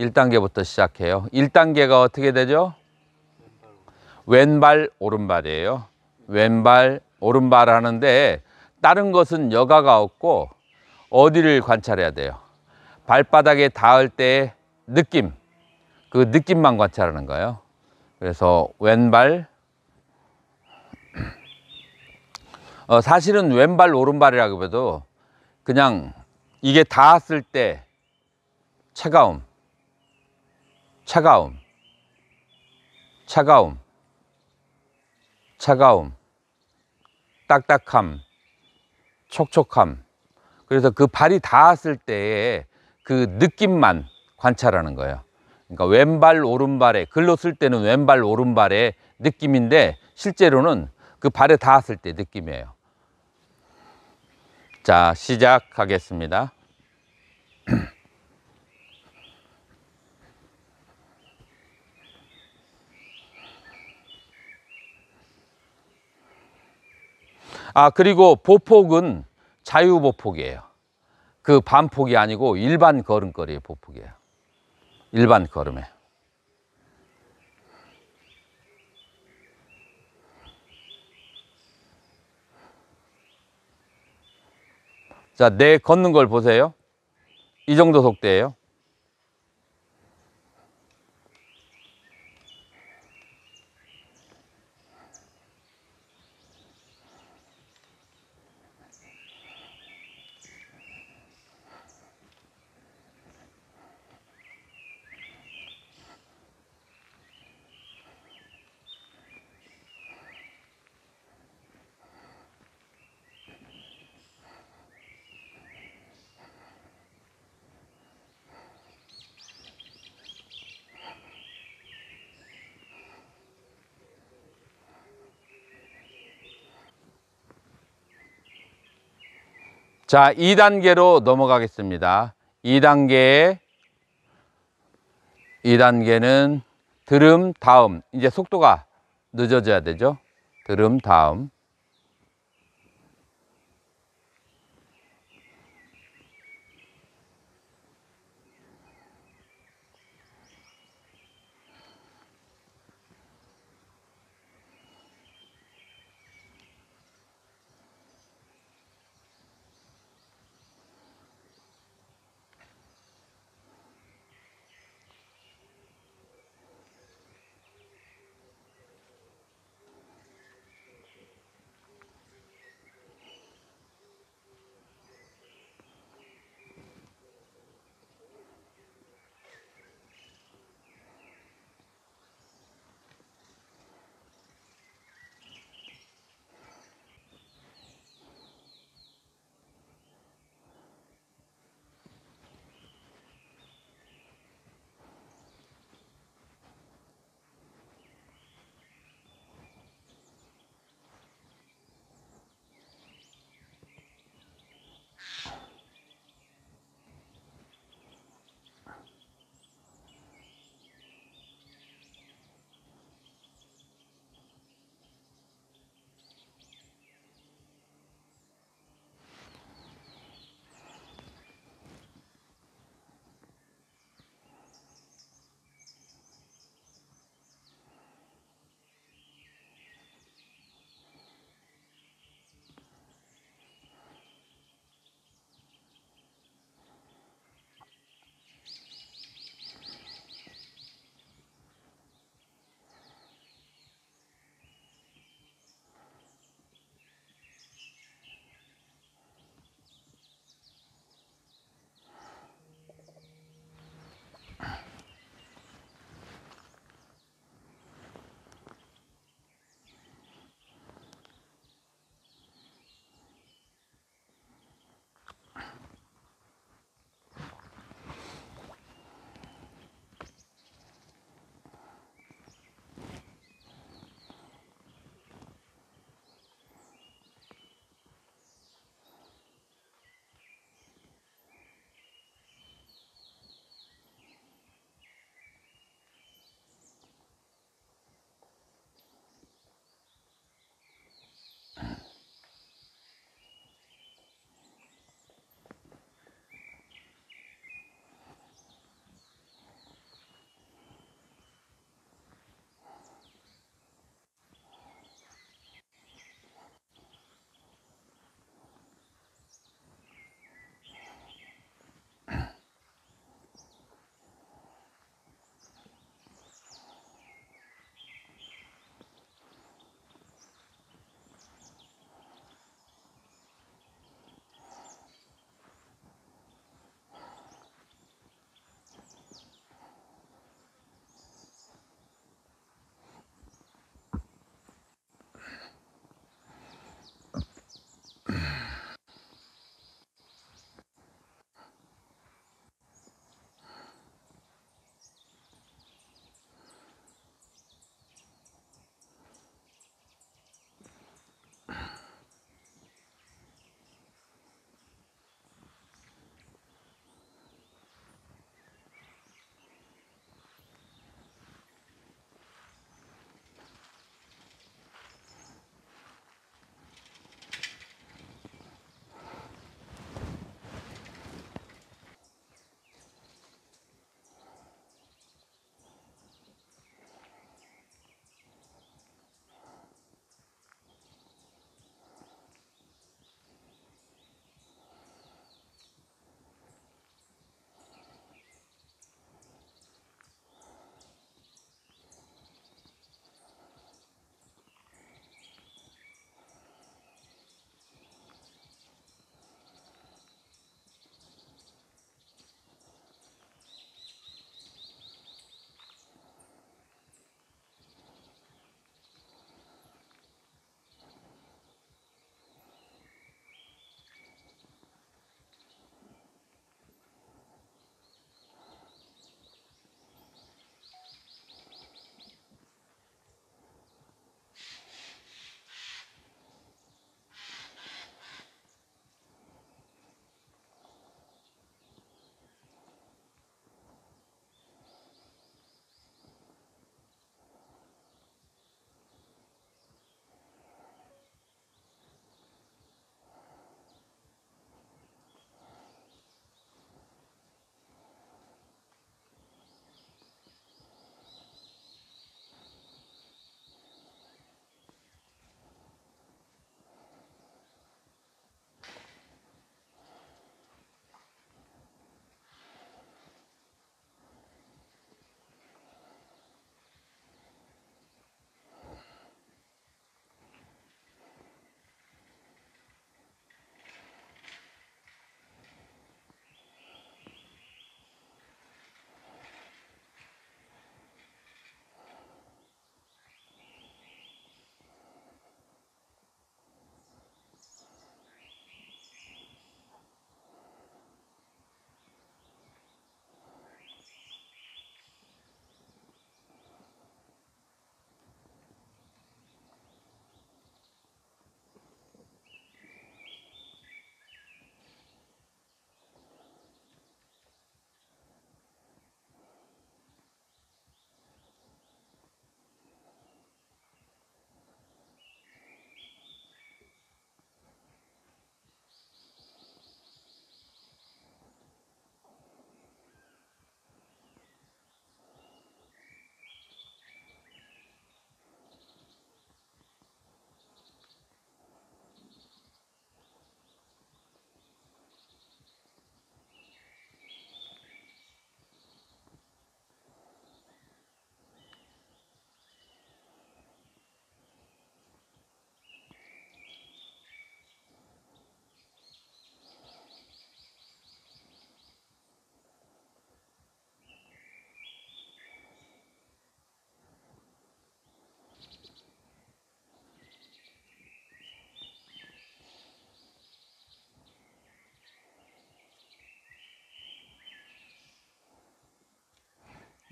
1단계부터 시작해요. 1단계가 어떻게 되죠? 왼발, 오른발이에요. 왼발, 오른발 하는데 다른 것은 여가가 없고 어디를 관찰해야 돼요? 발바닥에 닿을 때 느낌, 그 느낌만 관찰하는 거예요. 그래서 왼발, 어, 사실은 왼발, 오른발이라고 해도 그냥 이게 닿았을 때 체가음, 차가움 차가움 차가움 딱딱함 촉촉함 그래서 그 발이 닿았을 때의 그 느낌만 관찰하는 거예요 그러니까 왼발 오른발에 글로 쓸 때는 왼발 오른발의 느낌인데 실제로는 그 발에 닿았을 때 느낌이에요 자 시작하겠습니다 아, 그리고 보폭은 자유보폭이에요. 그 반폭이 아니고 일반 걸음걸이의 보폭이에요. 일반 걸음에. 자, 내 네, 걷는 걸 보세요. 이 정도 속도예요. 자, 2단계로 넘어가겠습니다. 2단계 2단계는 들음 다음 이제 속도가 늦어져야 되죠. 들음 다음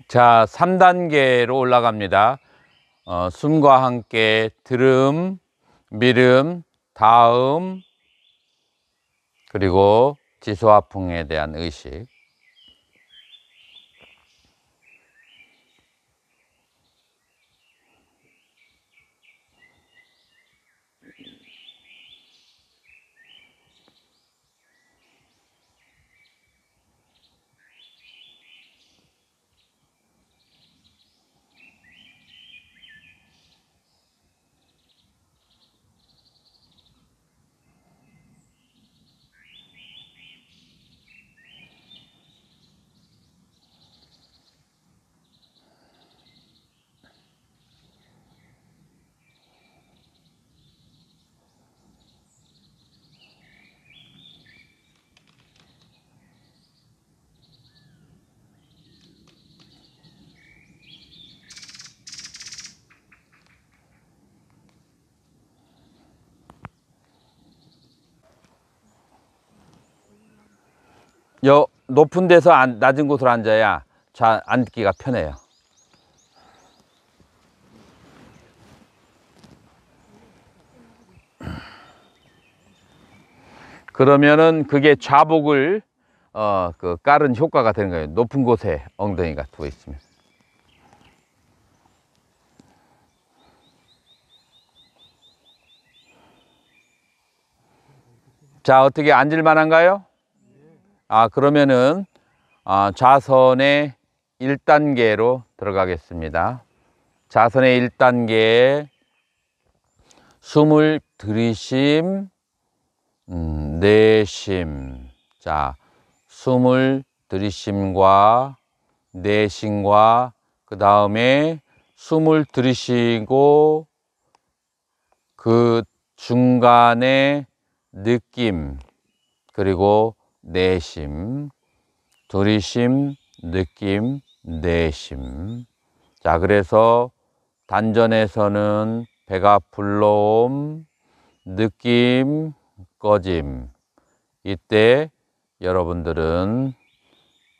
자, 3단계로 올라갑니다. 어, 숨과 함께 들음, 미름, 다음, 그리고 지소화풍에 대한 의식. 여 높은 데서 안, 낮은 곳으로 앉아야 자, 앉기가 편해요. 그러면은 그게 좌복을 어, 그 깔은 효과가 되는 거예요. 높은 곳에 엉덩이가 두어 있으면. 자, 어떻게 앉을 만한가요? 아 그러면은 아, 자선의 1단계로 들어가겠습니다. 자선의 1단계 숨을 들이심, 음, 내심. 자, 숨을 들이심과 내심과 그 다음에 숨을 들이쉬고 그 중간에 느낌 그리고 내심, 두리심, 느낌, 내심. 자, 그래서 단전에서는 배가 불러옴, 느낌, 꺼짐. 이때 여러분들은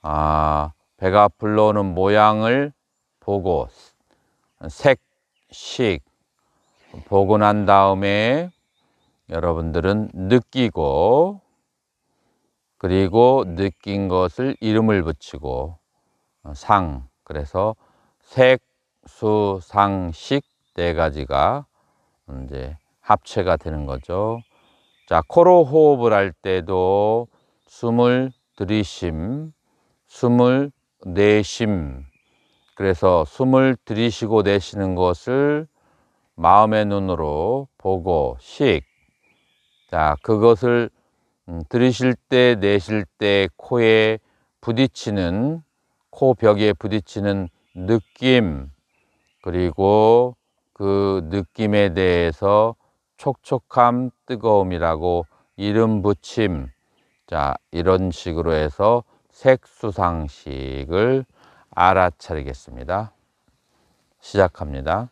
아, 배가 불러오는 모양을 보고 색, 식 보고 난 다음에 여러분들은 느끼고 그리고 느낀 것을 이름을 붙이고 어, 상 그래서 색, 수, 상, 식 네 가지가 이제 합체가 되는 거죠. 자, 코로 호흡을 할 때도 숨을 들이심, 숨을 내심. 그래서 숨을 들이쉬고 내쉬는 것을 마음의 눈으로 보고 식. 자, 그것을 음, 들으실때 내쉴 때 코에 부딪히는 코 벽에 부딪히는 느낌 그리고 그 느낌에 대해서 촉촉함 뜨거움이라고 이름 붙임 자 이런 식으로 해서 색수상식을 알아차리겠습니다. 시작합니다.